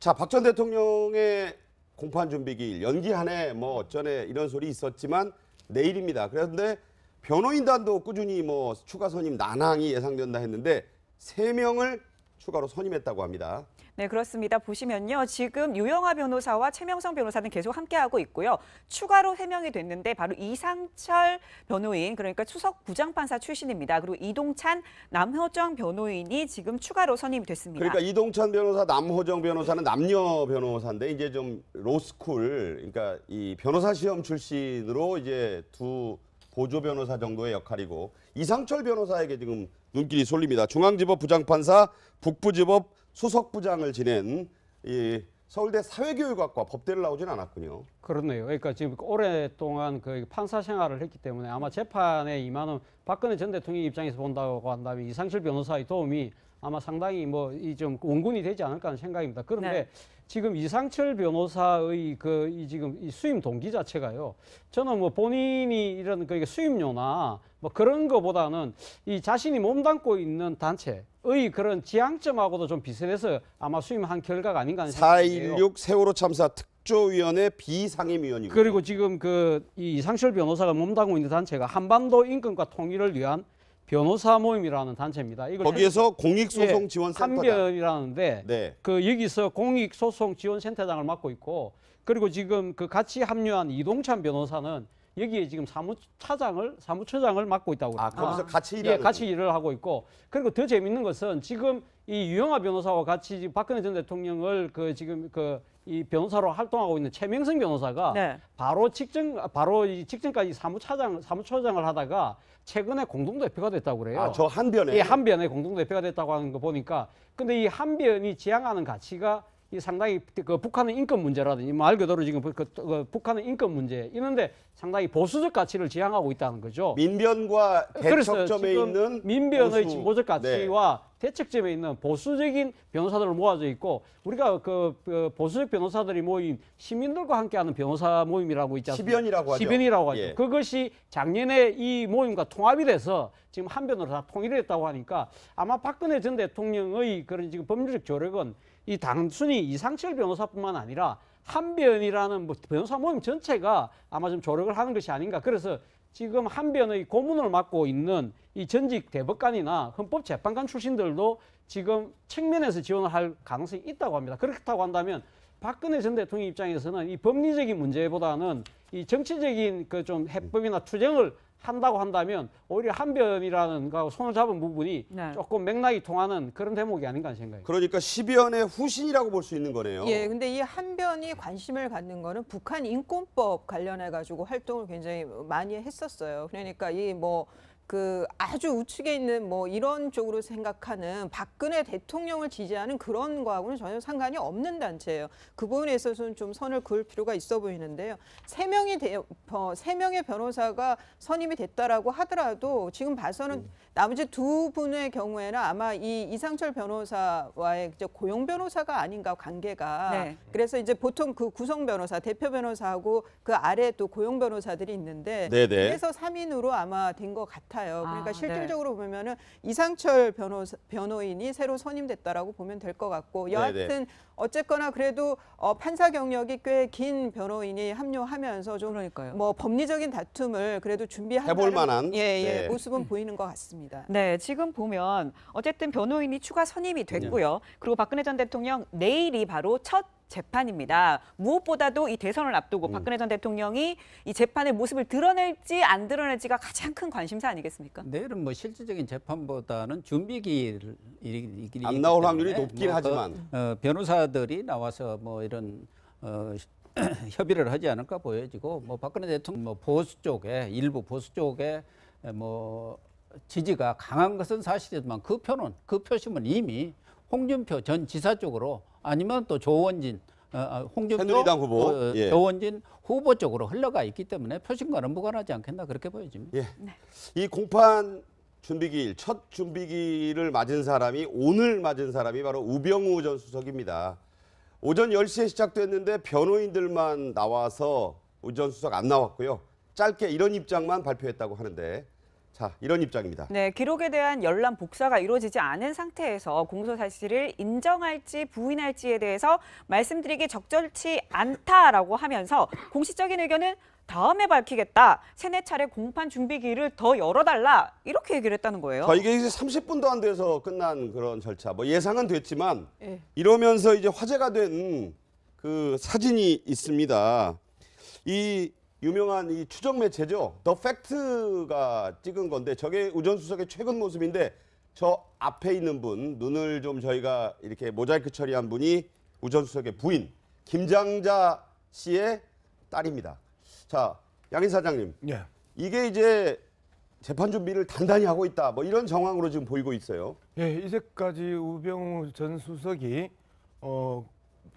자, 박 전 대통령의 공판 준비기일 연기하네 뭐 어쩌네 이런 소리 있었지만 내일입니다. 그런데 변호인단도 꾸준히 뭐 추가 선임 난항이 예상된다 했는데 세명을 추가로 선임했다고 합니다. 네, 그렇습니다. 보시면요. 지금 유영아 변호사와 최명성 변호사는 계속 함께하고 있고요. 추가로 해명이 됐는데 바로 이상철 변호인, 그러니까 추석 부장판사 출신입니다. 그리고 이동찬 남호정 변호인이 지금 추가로 선임이 됐습니다. 그러니까 이동찬 변호사, 남호정 변호사는 남녀 변호사인데 이제 좀 로스쿨, 그러니까 이 변호사 시험 출신으로 이제 두 보조 변호사 정도의 역할이고 이상철 변호사에게 지금 눈길이 쏠립니다. 중앙지법 부장판사, 북부지법 수석부장을 지낸 이 서울대 사회교육학과 법대를 나오진 않았군요. 그렇네요. 그러니까 지금 오랫동안 그 판사 생활을 했기 때문에 아마 재판에 임하는 박근혜 전 대통령 입장에서 본다고 한다면 이상실 변호사의 도움이 아마 상당히 뭐이좀 원군이 되지 않을까 하는 생각입니다. 그런데 네. 지금 이상철 변호사의 그이 지금 이 수임 동기 자체가요. 저는 뭐 본인이 이런 그 수임료나 뭐 그런 거보다는 이 자신이 몸담고 있는 단체의 그런 지향점하고도 좀 비슷해서 아마 수임한 결과가 아닌가 하는 생각이에요. 4.16 세월호 참사 특조위원회 비상임위원이고 그리고 지금 그이 이상철 변호사가 몸담고 있는 단체가 한반도 인권과 통일을 위한 변호사 모임이라는 단체입니다. 이걸 거기에서 공익소송 예, 지원 센터 한별이라는데 네. 그 여기서 공익소송 지원 센터장을 맡고 있고 그리고 지금 그 같이 합류한 이동찬 변호사는 여기에 지금 사무차장을 사무처장을 맡고 있다고 아, 그러니 거기서 같이 아, 일을 예, 같이 일을 하고 있고 그리고 더 재밌는 것은 지금 이 유영아 변호사와 같이 박근혜 전 대통령을 그 지금 그이 변호사로 활동하고 있는 최명승 변호사가 네. 바로 직전 바로 이 직전까지 사무차장 사무처장을 하다가 최근에 공동대표가 됐다고 그래요. 아, 저 한변에. 예, 한변에 공동대표가 됐다고 하는 거 보니까 근데 이 한변이 지향하는 가치가 이 상당히 그 북한의 인권 문제라든지 말 뭐 그대로 지금 그, 그, 그 북한의 인권 문제 있는데 상당히 보수적 가치를 지향하고 있다는 거죠. 민변과 대척점에 있는 민변의 보수. 진보적 가치와 네. 대책점에 있는 보수적인 변호사들을 모아져 있고 우리가 그, 그 보수적 변호사들이 모인 시민들과 함께하는 변호사 모임이라고 있지 않습니까? 시변이라고 하죠. 시변이라고 하죠. 예. 그것이 작년에 이 모임과 통합이 돼서 지금 한 변으로 다 통일됐다고 하니까 아마 박근혜 전 대통령의 그런 지금 법률적 조력은 이 단순히 이상철 변호사뿐만 아니라 한변이라는 뭐 변호사 모임 전체가 아마 좀 조력을 하는 것이 아닌가. 그래서 지금 한변의 고문을 맡고 있는 이 전직 대법관이나 헌법재판관 출신들도 지금 측면에서 지원을 할 가능성이 있다고 합니다. 그렇다고 한다면 박근혜 전 대통령 입장에서는 이 법리적인 문제보다는 이 정치적인 그 좀 해법이나 투쟁을 한다고 한다면 오히려 한변이라는 거 손을 잡은 부분이 네. 조금 맥락이 통하는 그런 대목이 아닌가 생각이 그러니까 10연의 후신이라고 볼 수 있는 거네요. 예, 근데 이 한변이 관심을 갖는 거는 북한 인권법 관련해 가지고 활동을 굉장히 많이 했었어요. 그러니까 이뭐 그 아주 우측에 있는 뭐 이런 쪽으로 생각하는 박근혜 대통령을 지지하는 그런 거하고는 전혀 상관이 없는 단체예요. 그 부분에 있어서는 좀 선을 그을 필요가 있어 보이는데요. 세 명이 어, 세 명의 변호사가 선임이 됐다라고 하더라도 지금 봐서는 음. 나머지 두 분의 경우에는 아마 이 이상철 변호사와의 이제 고용 변호사가 아닌가 관계가 네. 그래서 이제 보통 그 구성 변호사, 대표 변호사하고 그 아래 또 고용 변호사들이 있는데 네네. 네. 그래서 삼인으로 아마 된 것 같아요. 같아요. 아, 그러니까 아, 실질적으로 네. 보면은 이상철 변호 변호인이 새로 선임됐다라고 보면 될 것 같고 네, 네. 여하튼 네네. 어쨌거나 그래도 어, 판사 경력이 꽤 긴 변호인이 합류하면서 좀 그러니까요. 뭐 법리적인 다툼을 그래도 준비해볼 만한 예, 예, 네. 모습은 음. 보이는 것 같습니다. 네, 지금 보면 어쨌든 변호인이 추가 선임이 됐고요. 네. 그리고 박근혜 전 대통령 내일이 바로 첫 재판입니다. 무엇보다도 이 대선을 앞두고 음. 박근혜 전 대통령이 이 재판의 모습을 드러낼지 안 드러낼지가 가장 큰 관심사 아니겠습니까? 내일은 네, 뭐 실질적인 재판보다는 준비기일 안 나올 확률이 높긴 뭐 하지만 그, 어, 변호사들이 나와서 뭐 이런 어, 협의를 하지 않을까 보여지고 뭐 박근혜 대통령 뭐 보수 쪽에 일부 보수 쪽에 뭐 지지가 강한 것은 사실이지만 그 표는 그 표심은 이미 홍준표 전 지사 쪽으로 아니면 또 조원진 어, 어, 홍준표 새누리당 후보 어, 어, 예. 조원진 후보 쪽으로 흘러가 있기 때문에 표심과는 무관하지 않겠나 그렇게 보여집니다. 예. 네. 이 공판 준비기일 첫준비기일 맞은 사람이 오늘 맞은 사람이 바로 우병우 전 수석입니다. 오전 10시에 시작됐는데 변호인들만 나와서 우 전 수석 안 나왔고요. 짧게 이런 입장만 발표했다고 하는데 자, 이런 입장입니다. 네, 기록에 대한 열람 복사가 이루어지지 않은 상태에서 공소 사실을 인정할지 부인할지에 대해서 말씀드리기 적절치 않다라고 하면서 공식적인 의견은 다음에 밝히겠다. 세네 차례 공판 준비 기를더 열어달라. 이렇게 얘기를 했다는 거예요. 자, 이게 이제 30분도 안 돼서 끝난 그런 절차. 뭐 예상은 됐지만 예. 이러면서 이제 화제가 된 그 사진이 있습니다. 이 유명한 이추적 매체죠. 더 팩트가 찍은 건데 저게 우전 수석의 최근 모습인데 저 앞에 있는 분 눈을 좀 저희가 이렇게 모자이크 처리한 분이 우전 수석의 부인 김장자 씨의 딸입니다. 자 양인 사장님, 예. 이게 이제 재판 준비를 단단히 하고 있다. 뭐 이런 정황으로 지금 보이고 있어요. 예, 이제까지 우병우 전 수석이 어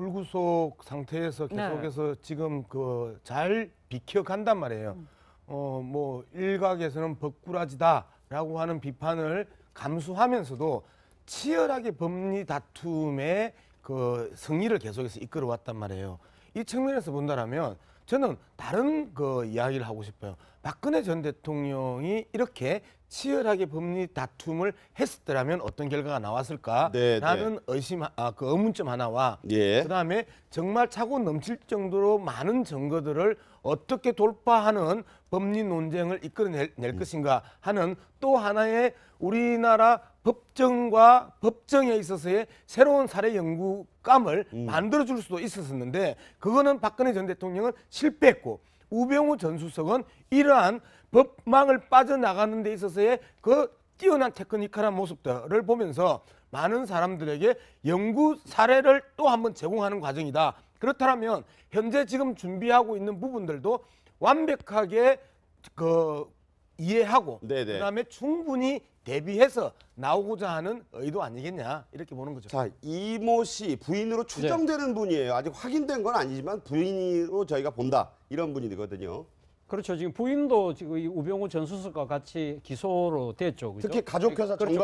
불구속 상태에서 네. 계속해서 네. 지금 그 잘 비켜간단 말이에요. 음. 어뭐 일각에서는 법꾸라지다라고 하는 비판을 감수하면서도 치열하게 법리 다툼의 그 승리를 계속해서 이끌어왔단 말이에요. 이 측면에서 본다라면 저는 다른 그 이야기를 하고 싶어요. 박근혜 전 대통령이 이렇게 치열하게 법리 다툼을 했었더라면 어떤 결과가 나왔을까? 네, 네. 라는 네. 의심, 아, 그 의문점 하나와 예. 그 다음에 정말 차고 넘칠 정도로 많은 증거들을 어떻게 돌파하는 법리 논쟁을 이끌어낼 음. 것인가 하는 또 하나의 우리나라 법정과 법정에 있어서의 새로운 사례 연구감을 음. 만들어 줄 수도 있었었는데 그거는 박근혜 전 대통령은 실패했고 우병우 전 수석은 이러한 법망을 빠져나가는 데 있어서의 그 뛰어난 테크니컬한 모습들을 보면서 많은 사람들에게 연구 사례를 또 한 번 제공하는 과정이다. 그렇다면 현재 지금 준비하고 있는 부분들도 완벽하게 그 이해하고 네네. 네. 그다음에 충분히 대비해서 나오고자 하는 의도 아니겠냐 이렇게 보는 거죠. 자 이모 씨 부인으로 네. 추정되는 네. 분이에요. 아직 확인된 건 아니지만 부인으로 저희가 본다 이런 분이거든요. 그렇죠. 지금 부인도 지금 이 우병우 전 수석과 같이 기소로 됐죠. 그렇죠? 특히 가족회사 그렇죠.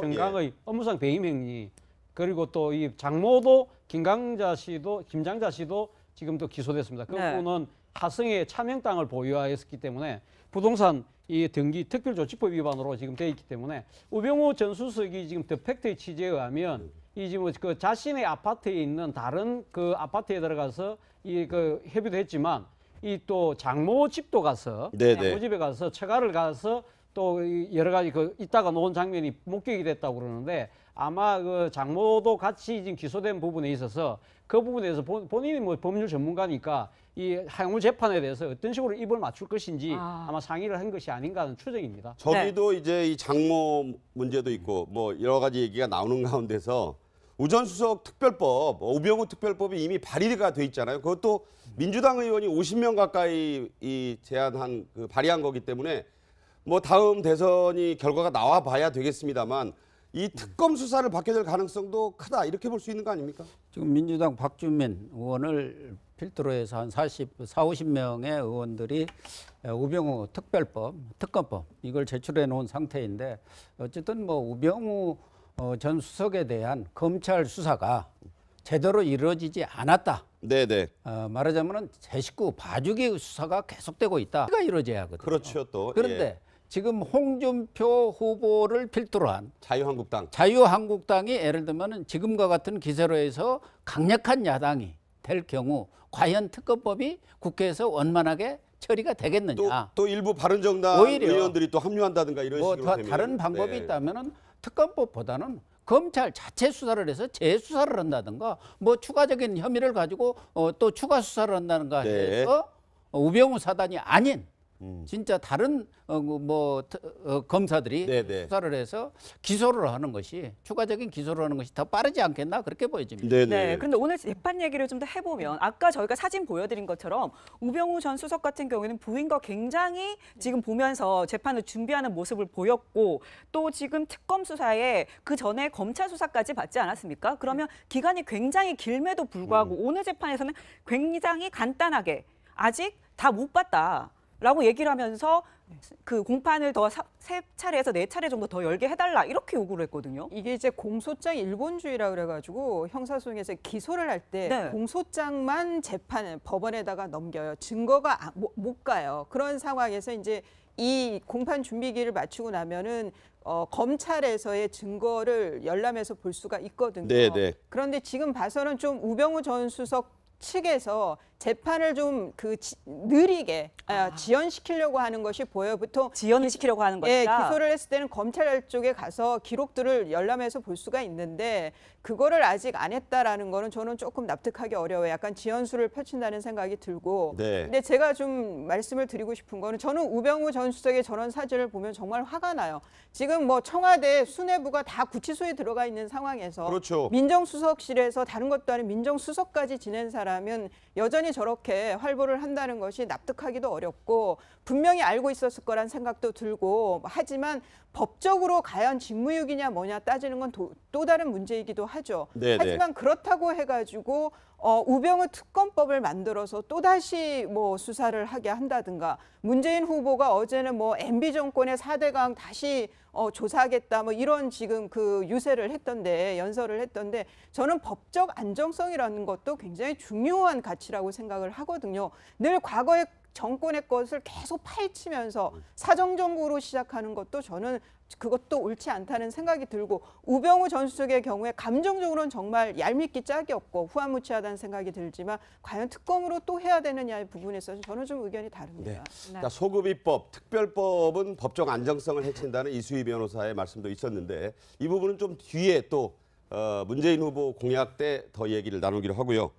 정강 정강의 예. 업무상 배임 행위 그리고 또 이 장모도 김강자 씨도 김장자 씨도 지금 또 기소됐습니다. 네. 그분은 네. 하성의 참형 땅을 보유하였기 때문에 부동산 이 등기 특별조치법 위반으로 지금 돼 있기 때문에 우병우 전 수석이 지금 더 팩트의 취지에 의하면 이 지금 그 자신의 아파트에 있는 다른 그 아파트에 들어가서 이 그 협의도 했지만 이 또 장모 집도 가서 네, 네. 장모 집에 가서 처가를 가서 또 여러 가지 그 있다가 놓은 장면이 목격이 됐다고 그러는데 아마 그 장모도 같이 지금 기소된 부분에 있어서 그 부분에서 본인이 뭐 법률 전문가니까 이 향후 재판에 대해서 어떤 식으로 입을 맞출 것인지 아. 마 상의를 한 것이 아닌가 하는 추정입니다. 저기도 네. 이제 이 장모 문제도 있고 뭐 여러 가지 얘기가 나오는 가운데서 우전 수석 특별법, 오병우 뭐 특별법이 이미 발의가 돼 있잖아요. 그것도 민주당 의원이 50명 가까이 이 제안한 그 발의한 거기 때문에 뭐 다음 대선이 결과가 나와 봐야 되겠습니다만 이 특검 수사를 받게 될 가능성도 크다 이렇게 볼 수 있는 거 아닙니까? 지금 민주당 박주민 의원을 필두로 해서 한 40, 4, 50명의 의원들이 우병우 특별법, 특검법 이걸 제출해 놓은 상태인데 어쨌든 뭐 우병우 어, 전 수석에 대한 검찰 수사가 제대로 이루어지지 않았다. 네네. 네. 어, 말하자면은 제 식구 봐주기 수사가 계속되고 있다. 가 이루어져야 하거든요. 그렇죠 또. 그런데 예. 지금 홍준표 후보를 필두로 한 자유한국당 자유한국당이 예를 들면은 지금과 같은 기세로 해서 강력한 야당이 될 경우 과연 특검법이 국회에서 원만하게 처리가 되겠느냐. 또, 또 일부 바른정당 오히려 의원들이 또 합류한다든가 이런 뭐 식으로 다, 되면 다른 네. 방법이 네. 있다면은 특검법보다는 검찰 자체 수사를 해서 재수사를 한다든가 뭐 추가적인 혐의를 가지고 어, 또 추가 수사를 한다든가 네. 해서 네. 우병우 사단이 아닌 음. 진짜 다른 어, 뭐, 뭐 어, 검사들이 네네. 네. 수사를 해서 기소를 하는 것이 추가적인 기소를 하는 것이 더 빠르지 않겠나 그렇게 보여집니다. 네네. 네. 네. 그런데 오늘 재판 얘기를 좀 더 해보면 아까 저희가 사진 보여드린 것처럼 우병우 전 수석 같은 경우에는 부인과 굉장히 지금 보면서 재판을 준비하는 모습을 보였고 또 지금 특검 수사에 그 전에 검찰 수사까지 받지 않았습니까? 그러면 기간이 굉장히 길매도 불구하고 음. 오늘 재판에서는 굉장히 간단하게 아직 다 못 봤다. 라고 얘기를 하면서 그 공판을 더 세 차례에서 네 차례 정도 더 열게 해달라 이렇게 요구를 했거든요. 이게 이제 공소장 일본주의라 그래가지고 형사소송에서 기소를 할때 네. 공소장만 재판 법원에다가 넘겨요. 증거가 아, 못 가요. 그런 상황에서 이제 이 공판 준비기를 마치고 나면은 어, 검찰에서의 증거를 열람해서 볼 수가 있거든요. 네네. 네. 그런데 지금 봐서는 좀 우병우 전 수석 측에서 재판을 좀 그 느리게 아, 아. 지연시키려고 하는 것이 보여 보통 지연시키려고 하는 예, 것이다. 예, 기소를 했을 때는 검찰 쪽에 가서 기록들을 열람해서 볼 수가 있는데 그거를 아직 안 했다라는 거는 저는 조금 납득하기 어려워요. 약간 지연수를 펼친다는 생각이 들고. 네. 근데 제가 좀 말씀을 드리고 싶은 거는 저는 우병우 전 수석의 저런 사진을 보면 정말 화가 나요. 지금 뭐 청와대 수뇌부가 다 구치소에 들어가 있는 상황에서 그렇죠. 민정수석실에서 다른 것도 아닌 민정수석까지 지낸 사람은 여전히 저렇게 활보를 한다는 것이 납득하기도 어렵고 분명히 알고 있었을 거란 생각도 들고 하지만 법적으로 과연 직무유기냐 뭐냐 따지는 건 또 다른 문제이기도 하죠. 네네. 네. 하지만 그렇다고 해가지고 어, 우병우 특검법을 만들어서 또 다시 뭐 수사를 하게 한다든가 문재인 후보가 어제는 뭐 MB 정권의 4대강 다시 어, 조사하겠다 뭐 이런 지금 그 유세를 했던데 연설을 했던데 저는 법적 안정성이라는 것도 굉장히 중요한 가치라고 생각을 하거든요. 늘 과거에 정권의 것을 계속 파헤치면서 음. 사정정국으로 시작하는 것도 저는 그것도 옳지 않다는 생각이 들고 우병우 전수석의 경우에 감정적으로는 정말 얄밉기 짝이 없고 후한무치하다는 생각이 들지만 과연 특검으로 또 해야 되느냐의 부분에 있어서 저는 좀 의견이 다릅니다. 네. 네. 소급입법, 특별법은 법적 안정성을 해친다는 이수희 변호사의 말씀도 있었는데 이 부분은 좀 뒤에 또 어, 문재인 후보 공약 때 더 얘기를 나누기로 하고요.